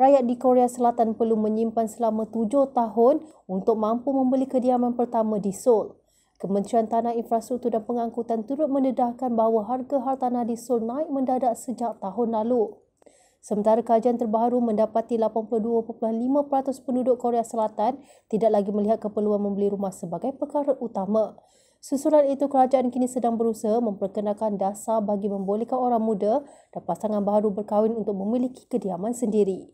rakyat di Korea Selatan perlu menyimpan selama tujuh tahun untuk mampu membeli kediaman pertama di Seoul. Kementerian Tanah Infrastruktur dan Pengangkutan turut mendedahkan bahawa harga hartanah di Seoul naik mendadak sejak tahun lalu. Sementara kajian terbaru mendapati 82.5% penduduk Korea Selatan tidak lagi melihat keperluan membeli rumah sebagai perkara utama. Susulan itu kerajaan kini sedang berusaha memperkenalkan dasar bagi membolehkan orang muda dan pasangan baru berkahwin untuk memiliki kediaman sendiri.